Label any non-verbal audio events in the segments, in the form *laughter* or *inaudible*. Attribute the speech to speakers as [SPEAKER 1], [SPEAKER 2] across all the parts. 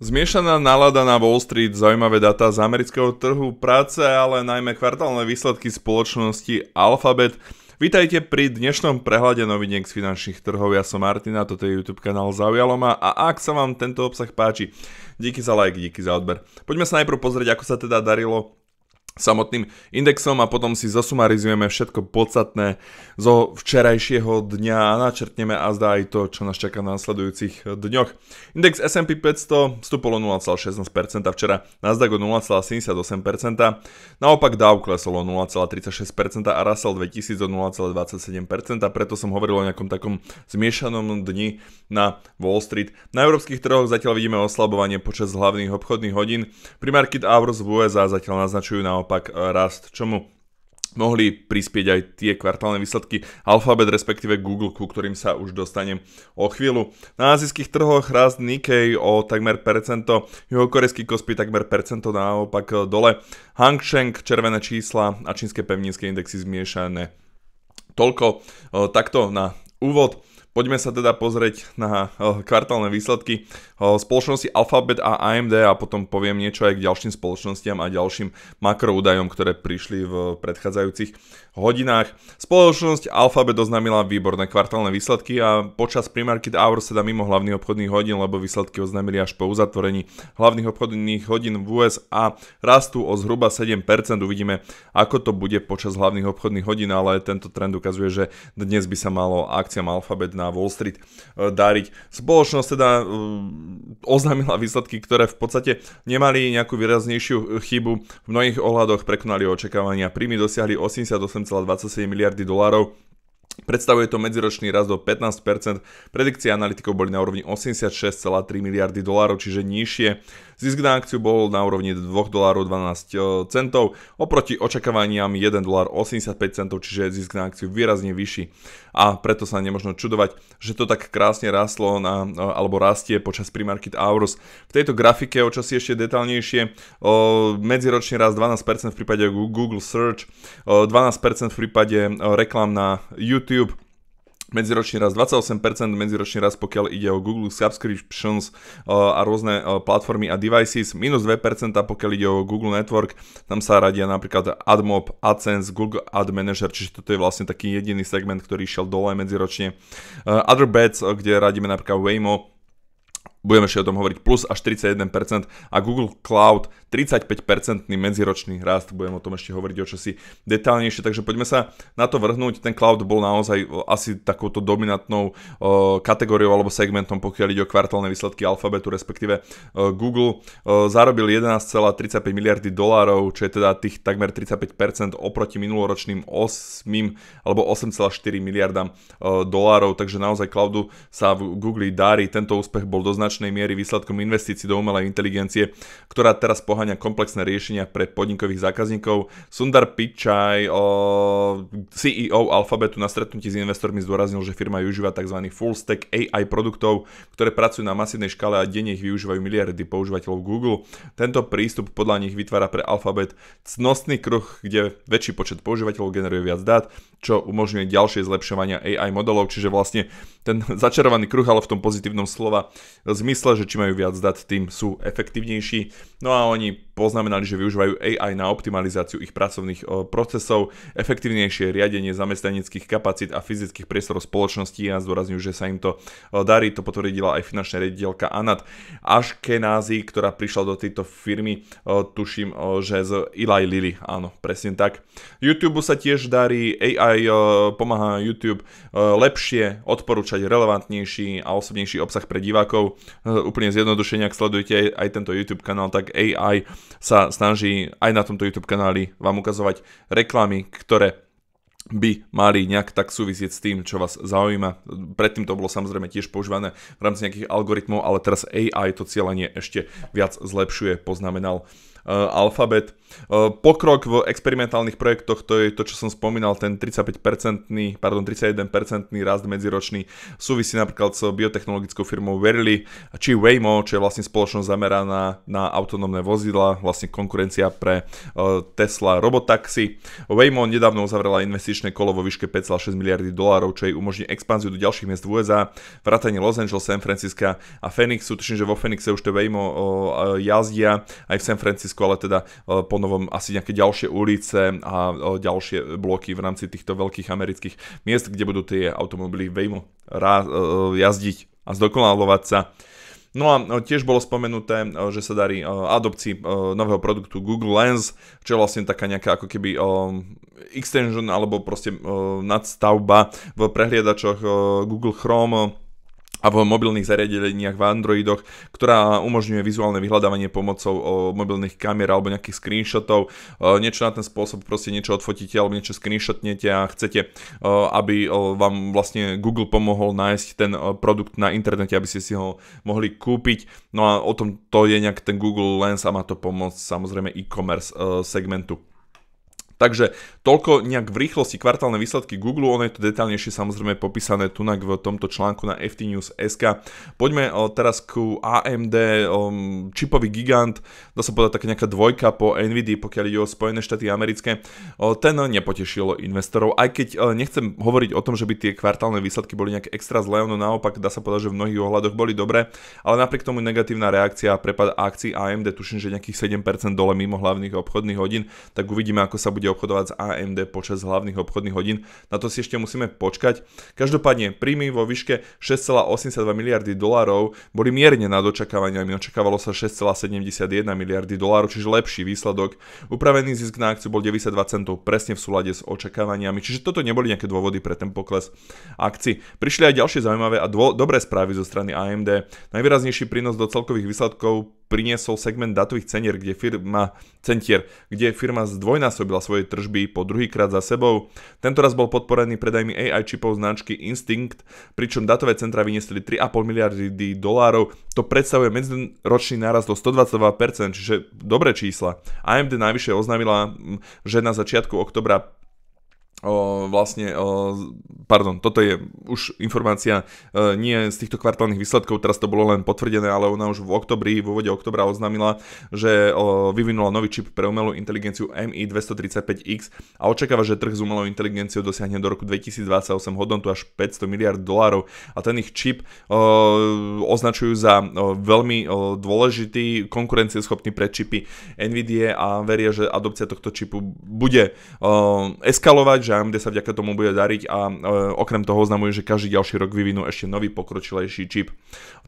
[SPEAKER 1] Zmiešaná nálada na Wall Street, zaujímavé data z amerického trhu práce, ale najmä kvartálne výsledky spoločnosti Alphabet. Vítajte pri dnešnom prehľade noviniek z finančných trhov. Ja som Martina, toto je YouTube kanál Zaujalo ma a ak sa vám tento obsah páči, díky za like, díky za odber. Poďme sa najprv pozrieť, ako sa teda darilo samotným indexom a potom si zasumarizujeme všetko podstatné zo včerajšieho dňa a načrtneme a zdá aj to, čo nás čaká na nasledujúcich dňoch. Index S&P 500 vstúpol o 0,16% včera, Nasdaq o 0,78%, naopak Dow klesol o 0,36% a Russell 2000 o 0,27%, preto som hovoril o nejakom takom zmiešanom dni na Wall Street. Na európskych trhoch zatiaľ vidíme oslabovanie počas hlavných obchodných hodín, Primarket Avros v USA zatiaľ naznačujú naopak naopak e, rast, čomu mohli prispieť aj tie kvartálne výsledky Alphabet, respektíve Google, ku ktorým sa už dostanem o chvíľu. Na azijských trhoch rast Nikkei o takmer percento, juhokorejský Kospi takmer percento, naopak e, dole Hang Seng, červené čísla a čínske pevninské indexy zmiešané. Toľko e, takto na úvod. Poďme sa teda pozrieť na eh, kvartálne výsledky eh, spoločnosti Alphabet a AMD a potom poviem niečo aj k ďalším spoločnostiam a ďalším makroúdajom, ktoré prišli v predchádzajúcich hodinách. Spoločnosť Alphabet oznámila výborné kvartálne výsledky a počas pre-market hour sa teda dá mimo hlavných obchodných hodín, lebo výsledky oznámili až po uzatvorení hlavných obchodných hodín v USA rastú o zhruba 7%. Uvidíme, ako to bude počas hlavných obchodných hodín, ale tento trend ukazuje, že dnes by sa malo akciám Alphabet na Wall Street e, dariť. Spoločnosť teda e, oznámila výsledky, ktoré v podstate nemali nejakú výraznejšiu chybu. V mnohých ohľadoch prekonali očakávania. Príjmy dosiahli 88,27 miliardy dolárov. Predstavuje to medziročný rast o 15%, predikcie analytikov boli na úrovni 86,3 miliardy dolárov, čiže nižšie. Zisk na akciu bol na úrovni 2 dolárov 12 e, centov, oproti očakávaniam 1 dolár 85 centov, čiže zisk na akciu výrazne vyšší a preto sa nemôžno čudovať, že to tak krásne rastlo na, alebo rastie počas Primarket Aurus. V tejto grafike o časi ešte detaľnejšie. medziročný raz 12% v prípade Google Search, 12% v prípade reklam na YouTube, medziročný raz 28%, medziročný raz, pokiaľ ide o Google Subscriptions e, a rôzne e, platformy a devices, minus 2% pokiaľ ide o Google Network, tam sa radia napríklad AdMob, AdSense, Google Ad Manager, čiže toto je vlastne taký jediný segment, ktorý šiel dole medziročne. E, other Bets, kde radíme napríklad Waymo, Budeme ešte o tom hovoriť plus až 31% a Google Cloud 35-percentný medziročný rast. Budem o tom ešte hovoriť o čosi detálnejšie, takže poďme sa na to vrhnúť. Ten cloud bol naozaj e, asi takouto dominantnou e, kategóriou alebo segmentom, pokiaľ ide o kvartálne výsledky alfabetu, respektíve e, Google. Zarobil 11,35 miliardy dolárov, čo je teda tých takmer 35% oproti minuloročným 8 alebo 8,4 miliardám dolárov, takže naozaj cloudu sa v Google darí. Tento úspech bol doznačný značnej miery výsledkom investícií do umelej inteligencie, ktorá teraz poháňa komplexné riešenia pre podnikových zákazníkov. Sundar Pichai, eh, CEO Alphabetu na stretnutí s investormi zdôraznil, že firma využíva tzv. full stack AI produktov, ktoré pracujú na masívnej škále a denne ich využívajú miliardy používateľov Google. Tento prístup podľa nich vytvára pre Alphabet cnostný kruh, kde väčší počet používateľov generuje viac dát, čo umožňuje ďalšie zlepšovania AI modelov, čiže vlastne ten *laughs* začarovaný kruh, ale v tom pozitívnom slova, zmysle, že či majú viac dát, tým sú efektívnejší. No a oni poznamenali, že využívajú AI na optimalizáciu ich pracovných eh, procesov, efektívnejšie riadenie zamestnaneckých kapacít a fyzických priestorov spoločnosti a zdôrazňujú, že sa im to eh, darí. To potvrdila aj finančná riaditeľka Anat Ashkenazi, ktorá prišla do tejto firmy, eh, tuším, že z Eli Lilly. Áno, presne tak. YouTube sa tiež darí, AI pomáha YouTube lepšie odporúčať relevantnejší a osobnejší obsah pre divákov. Úplne zjednodušenie, ak sledujete aj tento YouTube kanál, tak AI sa snaží aj na tomto YouTube kanáli vám ukazovať reklamy, ktoré by mali nejak tak súvisieť s tým, čo vás zaujíma. Predtým to bolo samozrejme tiež používané v rámci nejakých algoritmov, ale teraz AI to cieľanie ešte viac zlepšuje, poznamenal uh, Eh, Alphabet. Eh, pokrok v experimentálnych projektoch, to je to, čo som spomínal, ten 35-percentný, pardon, 31-percentný rast medziročný súvisí napríklad s biotechnologickou firmou Verily, či Waymo, čo je vlastne spoločnosť zameraná na autonómne vozidla, vlastne konkurencia pre eh, Tesla robotaxi. Waymo nedávno uzavrela investičné kolo vo výške 5,6 miliardy dolárov, čo jej umožní expanziu do ďalších miest v USA, vrátanie Los Angeles, San Francisca a Phoenixu, tuším, že vo Phoenixe už to Waymo jazdia, aj v San Francisco Slovensku, ale teda e, novom asi nejaké ďalšie ulice a e, ďalšie bloky v rámci týchto veľkých amerických miest, kde budú tie automobily vejmo e, jazdiť a zdokonalovať sa. No a tiež bolo spomenuté, že sa darí adopcii nového produktu Google Lens, čo je vlastne taká nejaká ako keby extension alebo proste nadstavba v prehliadačoch Google Chrome a v mobilných zariadeniach v Androidoch, ktorá umožňuje vizuálne vyhľadávanie pomocou o, mobilných kamier alebo nejakých screenshotov. O, niečo na ten spôsob, proste niečo odfotíte alebo niečo screenshotnete a chcete, o, aby o, vám vlastne Google pomohol nájsť ten o, produkt na internete, aby ste si ho mohli kúpiť. No a o tom to je nejak ten Google Lens a má to pomôcť samozrejme e-commerce o, segmentu. Takže toľko nejak v rýchlosti kvartálne výsledky Google, ono je to detaľnejšie samozrejme popísané tunak v tomto článku na FT News SK. Poďme eh, teraz ku AMD, eh, čipový gigant, dá sa povedať taká nejaká dvojka po Nvidia, pokiaľ ide o Spojené štáty americké. Eh, ten nepotešil investorov, aj keď nechcem hovoriť o tom, že by tie kvartálne výsledky boli nejak extra zlé, no naopak dá sa povedať, že v mnohých ohľadoch boli dobré, ale napriek tomu negatívna reakcia a prepad akcií AMD, tuším, že nejakých 7% dole mimo hlavných obchodných hodín, tak uvidíme, ako sa bude obchodovať s AMD počas hlavných obchodných hodín. Na to si ešte musíme počkať. Každopádne príjmy vo výške 6,82 miliardy dolárov boli mierne nad očakávaniami. Očakávalo sa 6,71 miliardy dolárov, čiže lepší výsledok. Upravený zisk na akciu bol 92 centov presne v súlade s očakávaniami, čiže toto neboli nejaké dôvody pre ten pokles akcií. Prišli aj ďalšie zaujímavé a dobré správy zo strany AMD. Najvýraznejší prínos do celkových výsledkov priniesol segment datových cenier, kde firma, centier, kde firma zdvojnásobila svoje tržby po druhýkrát za sebou. Tento raz bol podporený predajmi AI čipov značky Instinct, pričom datové centra vyniesli 3,5 miliardy dolárov. To predstavuje medziročný nárast o 122%, čiže dobré čísla. AMD najvyššie oznámila, že na začiatku oktobra O, vlastne, o, pardon, toto je už informácia o, e, nie z týchto kvartálnych výsledkov, teraz to bolo len potvrdené, ale ona už v oktobri, v úvode oktobra oznámila, že o, vyvinula nový čip pre umelú inteligenciu MI235X a očakáva, že trh s umelou inteligenciou dosiahne do roku 2028 hodnotu až 500 miliard dolárov a ten ich čip o, označujú za o, veľmi o, dôležitý, konkurencieschopný pre čipy NVIDIA a veria, že adopcia tohto čipu bude o, eskalovať, že AMD sa vďaka tomu bude dariť a e, okrem toho oznamuje, že každý ďalší rok vyvinú ešte nový pokročilejší čip.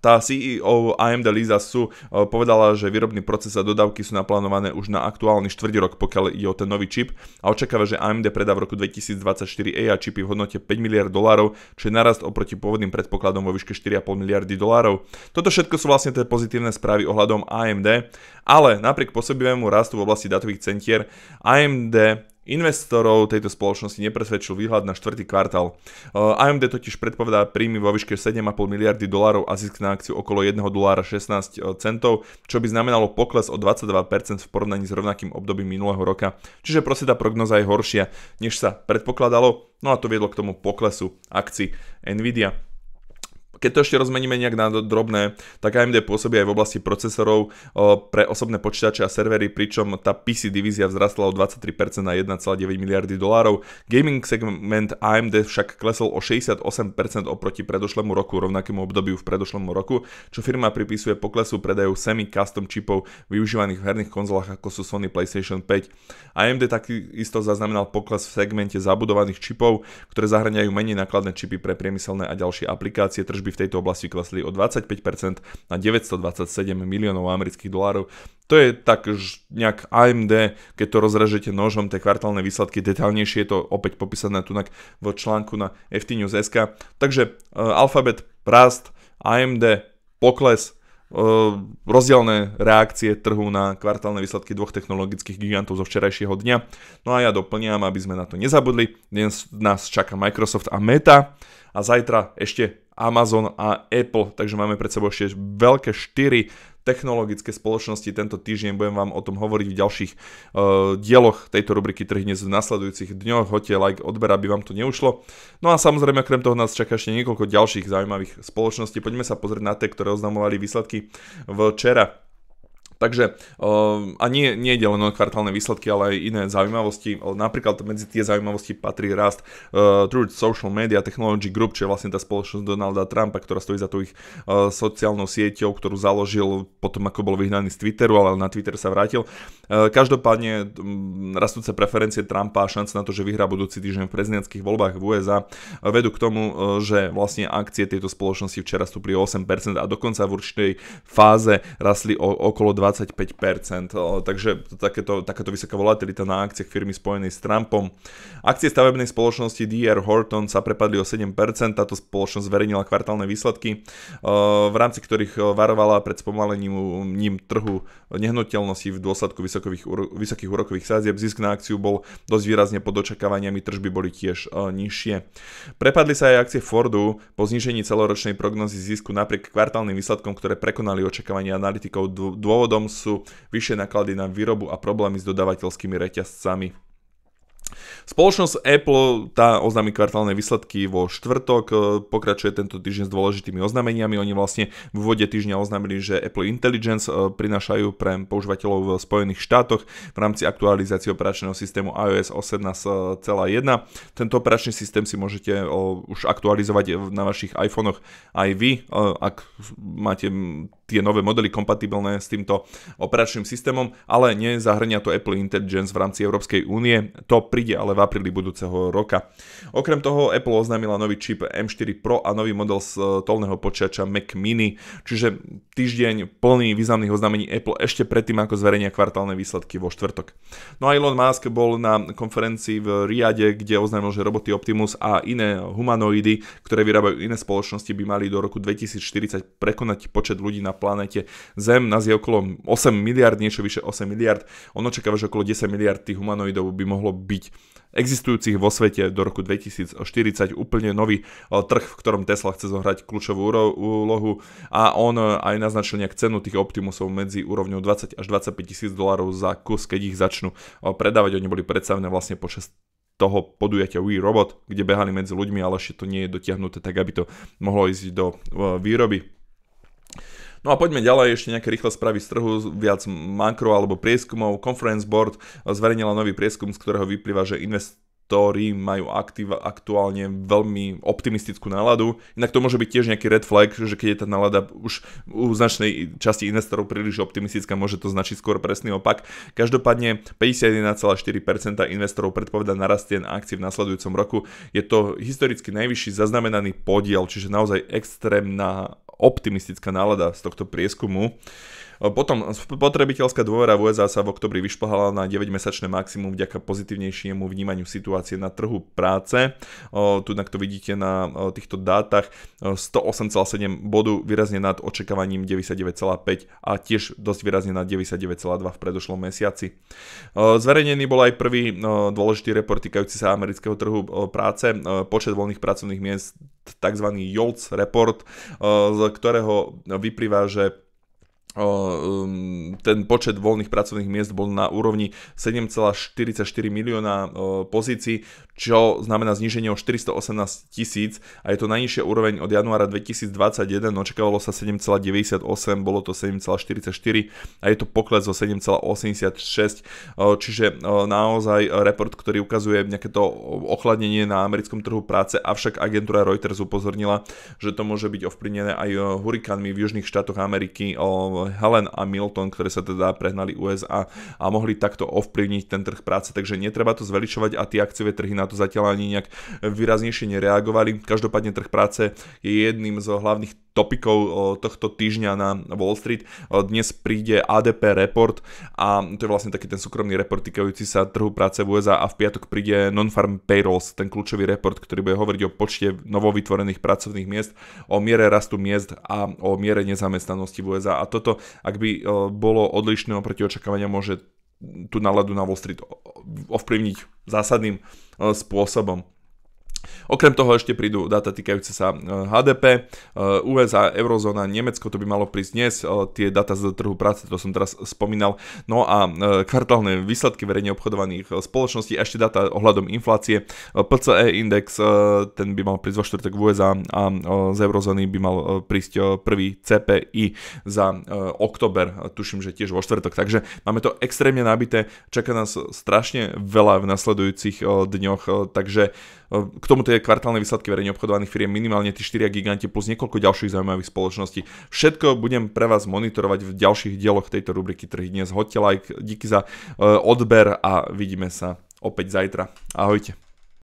[SPEAKER 1] Tá CEO AMD Lisa Su e, povedala, že výrobný proces a dodávky sú naplánované už na aktuálny štvrtý rok, pokiaľ ide o ten nový čip a očakáva, že AMD predá v roku 2024 e AI čipy v hodnote 5 miliard dolárov, čo je narast oproti pôvodným predpokladom vo výške 4,5 miliardy dolárov. Toto všetko sú vlastne tie pozitívne správy ohľadom AMD, ale napriek pôsobivému rastu v oblasti datových centier AMD Investorov tejto spoločnosti nepresvedčil výhľad na štvrtý kvartál. Eh, AMD totiž predpovedá príjmy vo výške 7,5 miliardy dolárov a zisk na akciu okolo 1 dolára 16 eh, centov, čo by znamenalo pokles o 22% v porovnaní s rovnakým obdobím minulého roka. Čiže proste tá prognoza je horšia, než sa predpokladalo, no a to viedlo k tomu poklesu akcií Nvidia. Keď to ešte rozmeníme nejak na drobné, tak AMD pôsobí aj v oblasti procesorov pre osobné počítače a servery, pričom tá PC divízia vzrastla o 23% na 1,9 miliardy dolárov. Gaming segment AMD však klesol o 68% oproti predošlému roku, rovnakému obdobiu v predošlému roku, čo firma pripisuje poklesu predajú semi-custom čipov využívaných v herných konzolách ako sú Sony PlayStation 5. AMD takisto zaznamenal pokles v segmente zabudovaných čipov, ktoré zahrňajú menej nákladné čipy pre priemyselné a ďalšie aplikácie. Tržby v tejto oblasti klesli o 25% na 927 miliónov amerických dolárov. To je tak nejak AMD, keď to rozražete nožom, tie kvartálne výsledky, detaľnejšie je to opäť popísané tu v článku na FT News.sk. Takže uh, eh, Alphabet rast, AMD pokles, eh, rozdielne reakcie trhu na kvartálne výsledky dvoch technologických gigantov zo včerajšieho dňa. No a ja doplňam, aby sme na to nezabudli. Dnes nás čaká Microsoft a Meta a zajtra ešte Amazon a Apple, takže máme pred sebou ešte veľké štyri technologické spoločnosti. Tento týždeň budem vám o tom hovoriť v ďalších uh, dieloch tejto rubriky Trhy dnes v nasledujúcich dňoch. Hoďte like, odber, aby vám to neušlo. No a samozrejme, okrem toho nás čaká ešte niekoľko ďalších zaujímavých spoločností. Poďme sa pozrieť na tie, ktoré oznamovali výsledky včera. Takže ehm, a nie, nie ide len o kvartálne výsledky, ale aj iné zaujímavosti. Napríklad medzi tie zaujímavosti patrí rast uh, ehm, Truth Social Media Technology Group, čo je vlastne tá spoločnosť Donalda Trumpa, ktorá stojí za tú ich uh, sociálnou sieťou, ktorú založil potom, ako bol vyhnaný z Twitteru, ale na Twitter sa vrátil. Uh, každopádne rastúce preferencie Trumpa a šance na to, že vyhrá budúci týždeň v prezidentských voľbách v USA vedú k tomu, že vlastne akcie tejto spoločnosti včera stúpli o 8% a dokonca v určitej fáze rastli o, okolo 20 25%. Takže takéto, takáto vysoká volatilita na akciách firmy spojenej s Trumpom. Akcie stavebnej spoločnosti DR Horton sa prepadli o 7%. Táto spoločnosť zverejnila kvartálne výsledky, v rámci ktorých varovala pred spomalením ním trhu nehnuteľnosti v dôsledku vysokých úrokových sázieb. Zisk na akciu bol dosť výrazne pod očakávaniami, tržby boli tiež nižšie. Prepadli sa aj akcie Fordu po znižení celoročnej prognozy zisku napriek kvartálnym výsledkom, ktoré prekonali očakávania analytikov. Dôvodom sú vyššie náklady na výrobu a problémy s dodávateľskými reťazcami. Spoločnosť Apple tá oznámi kvartálne výsledky vo štvrtok, e, pokračuje tento týždeň s dôležitými oznámeniami. Oni vlastne v úvode týždňa oznámili, že Apple Intelligence e, prinášajú pre používateľov v Spojených štátoch v rámci aktualizácie operačného systému iOS 18.1. Tento operačný systém si môžete e, už aktualizovať na vašich iPhonech aj vy, ak máte tie nové modely kompatibilné s týmto operačným systémom, ale nezahrania to Apple Intelligence v rámci Európskej únie. To pri príde ale v apríli budúceho roka. Okrem toho Apple oznámila nový čip M4 Pro a nový model z e, tolného počítača Mac Mini, čiže týždeň plný významných oznámení Apple ešte predtým, ako zverejnia kvartálne výsledky vo štvrtok. No a Elon Musk bol na konferencii v Riade, kde oznámil, že roboty Optimus a iné humanoidy, ktoré vyrábajú iné spoločnosti, by mali do roku 2040 prekonať počet ľudí na planete Zem. Nás je okolo 8 miliard, niečo vyše 8 miliard. On očakáva, že okolo 10 miliard tých humanoidov by mohlo byť existujúcich vo svete do roku 2040 úplne nový eh, trh, v ktorom Tesla chce zohrať kľúčovú úlohu a on eh, aj naznačil nejak cenu tých Optimusov medzi úrovňou 20 až 25 tisíc dolárov za kus, keď ich začnú eh, predávať. Oni boli predstavené vlastne počas toho podujatia We Robot, kde behali medzi ľuďmi, ale ešte to nie je dotiahnuté tak, aby to mohlo ísť do výroby. No a poďme ďalej, ešte nejaké rýchle správy z trhu, viac makro alebo prieskumov. Conference Board zverejnila nový prieskum, z ktorého vyplýva, že invest ktorí majú aktív, aktuálne veľmi optimistickú náladu. Inak to môže byť tiež nejaký red flag, že keď je tá nálada už u značnej časti investorov príliš optimistická, môže to značiť skôr presný opak. Každopádne 51,4% investorov predpoveda narast cien akcií v nasledujúcom roku. Je to historicky najvyšší zaznamenaný podiel, čiže naozaj extrémna optimistická nálada z tohto prieskumu. Potom spotrebiteľská dôvera v USA sa v oktobri vyšplhala na 9-mesačné maximum vďaka pozitívnejšiemu vnímaniu situácie na trhu práce. Tu to vidíte na týchto dátach 108,7 bodu výrazne nad očakávaním 99,5 a tiež dosť výrazne nad 99,2 v predošlom mesiaci. Zverejnený bol aj prvý dôležitý report týkajúci sa amerického trhu práce, počet voľných pracovných miest, tzv. YOLTS report, z ktorého vyplýva, že Um, ten počet voľných pracovných miest bol na úrovni 7,44 milióna pozícií, čo znamená zníženie o 418 tisíc a je to najnižšia úroveň od januára 2021, očakávalo sa 7,98, bolo to 7,44 a je to pokles o 7,86, čiže naozaj report, ktorý ukazuje nejaké to ochladnenie na americkom trhu práce, avšak agentúra Reuters upozornila, že to môže byť ovplyvnené aj hurikánmi v južných štátoch Ameriky, Helen a Milton, ktoré sa teda prehnali USA a mohli takto ovplyvniť ten trh práce. Takže netreba to zveličovať a tie akciové trhy na to zatiaľ ani nejak výraznejšie nereagovali. Každopádne trh práce je jedným z hlavných topikov tohto týždňa na Wall Street. Dnes príde ADP report a to je vlastne taký ten súkromný report týkajúci sa trhu práce v USA a v piatok príde Non-Farm Payrolls, ten kľúčový report, ktorý bude hovoriť o počte novovytvorených pracovných miest, o miere rastu miest a o miere nezamestnanosti v USA. A toto, ak by bolo odlišné oproti očakávania, môže tú náladu na Wall Street ovplyvniť zásadným spôsobom. Okrem toho ešte prídu dáta týkajúce sa e, HDP, e, USA, eurozóna, Nemecko, to by malo prísť dnes, e, tie dáta z trhu práce, to som teraz spomínal, no a kvartálne výsledky verejne obchodovaných spoločností, ešte dáta ohľadom inflácie, PCE index, ten by mal prísť vo štvrtok v USA a z eurozóny by mal prísť prvý CPI za oktober, tuším, že tiež vo štvrtok, takže máme to extrémne nabité, čaká nás strašne veľa v nasledujúcich dňoch, takže k tomu tie kvartálne výsledky verejne obchodovaných firiem minimálne tí 4 giganti plus niekoľko ďalších zaujímavých spoločností. Všetko budem pre vás monitorovať v ďalších dieloch tejto rubriky Trhy dnes. Hoďte like, díky za eh, odber a vidíme sa opäť zajtra. Ahojte.